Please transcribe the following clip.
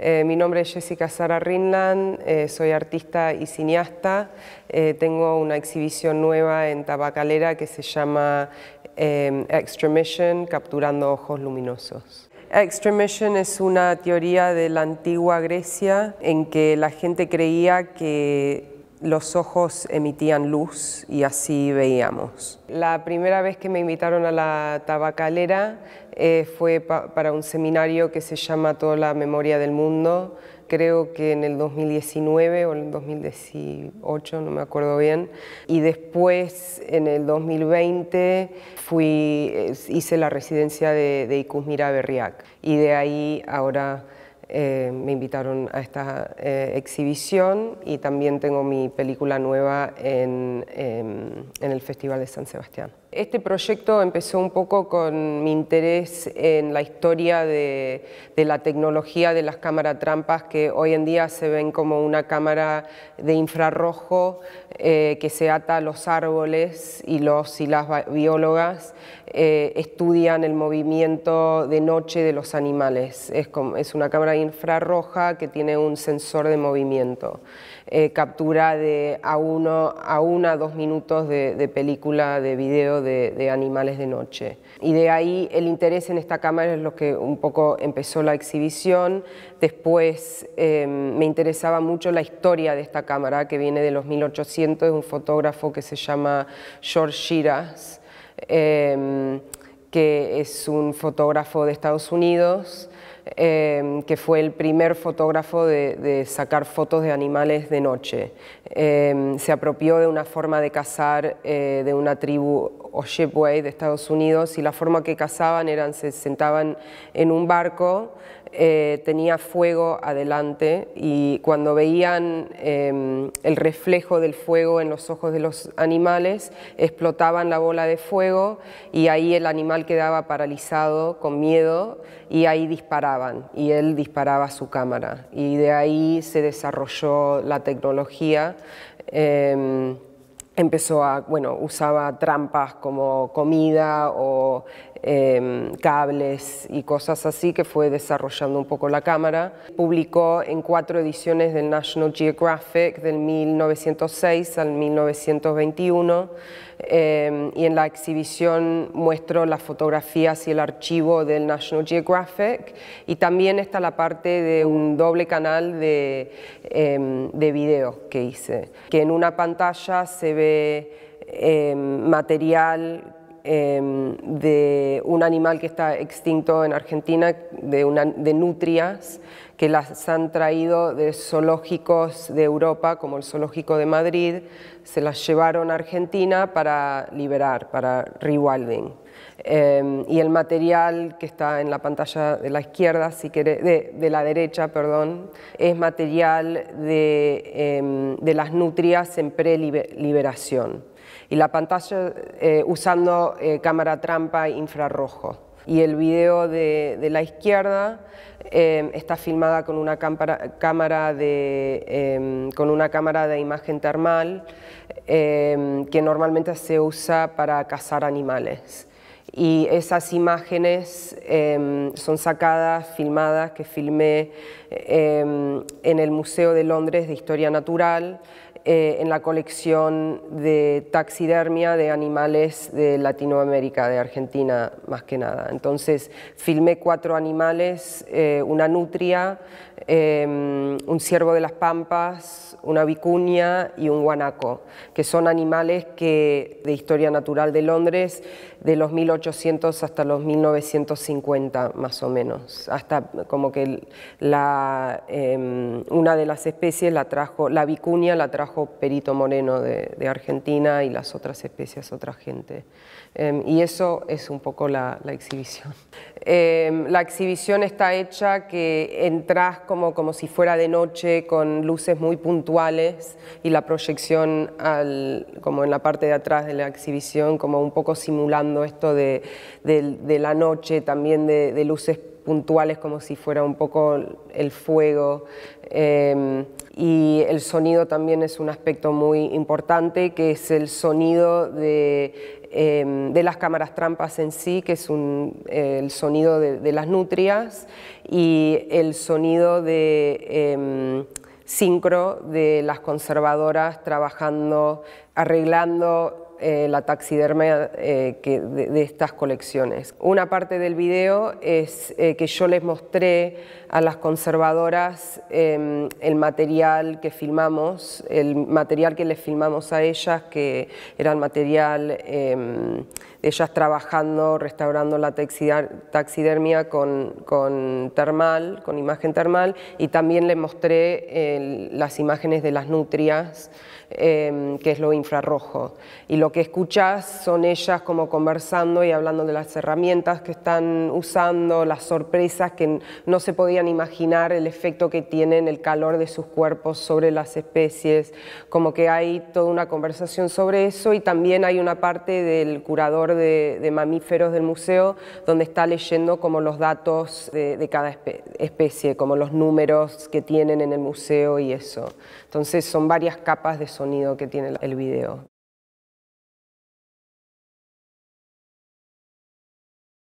Eh, mi nombre es Jessica Sara Rinland, eh, soy artista y cineasta. Eh, tengo una exhibición nueva en Tabacalera que se llama em, Extra Capturando Ojos Luminosos. Extra es una teoría de la antigua Grecia en que la gente creía que los ojos emitían luz y así veíamos. La primera vez que me invitaron a la tabacalera eh, fue para un seminario que se llama Toda la Memoria del Mundo, creo que en el 2019 o en el 2018, no me acuerdo bien, y después en el 2020 eh, hice la residencia de, de Icus y de ahí ahora eh, me invitaron a esta eh, exhibición y también tengo mi película nueva en em, el Festival de San Sebastián. Este proyecto empezó un poco con mi interés en la historia de, la tecnología de las cámaras trampas que hoy en día se ven como una cámara de infrarrojo eh, que se ata a los árboles y los y las biólogas eh, estudian el movimiento de noche de los animales. Es, es una cámara infrarroja que tiene un sensor de movimiento. Eh, captura de a uno a una dos minutos de, de película de video de, animales de noche. Y de ahí el interés en esta cámara es lo que un poco empezó la exhibición. Después em, me interesaba mucho la historia de esta cámara que viene de los 1800, Es un fotógrafo que se llama George Shiras, em, que es un fotógrafo de Estados Unidos Em, que fue el primer fotógrafo de, sacar fotos de animales de noche. Em, se apropió de una forma de cazar eh, de una tribu Ojibwe de Estados Unidos y la forma que cazaban eran se sentaban en un barco eh, tenía fuego adelante y cuando veían em, el reflejo del fuego en los ojos de los animales, explotaban la bola de fuego y ahí el animal quedaba paralizado con miedo y ahí disparaban y él disparaba su cámara y de ahí se desarrolló la tecnología. Em, empezó a, bueno, usaba trampas como comida o em, cables y cosas así, que fue desarrollando un poco la cámara. Publicó en cuatro ediciones del National Geographic del 1906 al 1921 em, y en la exhibición muestro las fotografías y el archivo del National Geographic y también está la parte de un doble canal de, eh, de que hice, que en una pantalla se ve eh, material Em, de un animal que está extinto en Argentina, de, una, de nutrias, que las han traído de zoológicos de Europa, como el zoológico de Madrid, se las llevaron a Argentina para liberar, para rewilding. Em, y el material que está en la pantalla de la izquierda, si de, la derecha, perdón, es material de, em, de las nutrias en preliberación y la pantalla eh, usando eh, cámara trampa infrarrojo. Y el video de, de la izquierda eh, está filmada con una cámara, cámara de, em, con una cámara de imagen termal em, que normalmente se usa para cazar animales. Y esas imágenes em, son sacadas, filmadas, que filmé en el Museo de Londres de Historia Natural, eh, en la colección de taxidermia de animales de Latinoamérica, de Argentina más que nada. Entonces filmé cuatro animales, eh, una nutria, eh, un ciervo de las pampas, una vicuña y un guanaco, que son animales que de historia natural de Londres de los 1800 hasta los 1950 más o menos, hasta como que em, una de las especies la trajo, la vicuña la trajo Perito Moreno de, Argentina y las otras especies, otra gente. Em, y eso es un poco la, exhibición. Em, la exhibición está hecha que entras como, como si fuera de noche con luces muy puntuales y la proyección al, como en la parte de atrás de la exhibición, como un poco simulando esto de, la noche, también de, de luces puntuales como si fuera un poco el fuego. Em, y el sonido también es un aspecto muy importante, que es el sonido de, em, las cámaras trampas en sí, que es el sonido de, de, las nutrias y el sonido de em, sincro de las conservadoras trabajando, arreglando eh, la taxidermia eh, de, estas colecciones. Una parte del video es eh, que yo les mostré a las conservadoras em, el material que filmamos, el material que les filmamos a ellas, que era el material em, ellas trabajando, restaurando la taxidermia con, con termal, con imagen termal, y también le mostré las imágenes de las nutrias, em, que es lo infrarrojo. Y lo que escuchas son ellas como conversando y hablando de las herramientas que están usando, las sorpresas que no se podían imaginar, el efecto que tienen el calor de sus cuerpos sobre las especies, como que hay toda una conversación sobre eso y también hay una parte del curador de, mamíferos del museo, donde está leyendo como los datos de, cada especie, como los números que tienen en el museo y eso. Entonces son varias capas de sonido que tiene el video.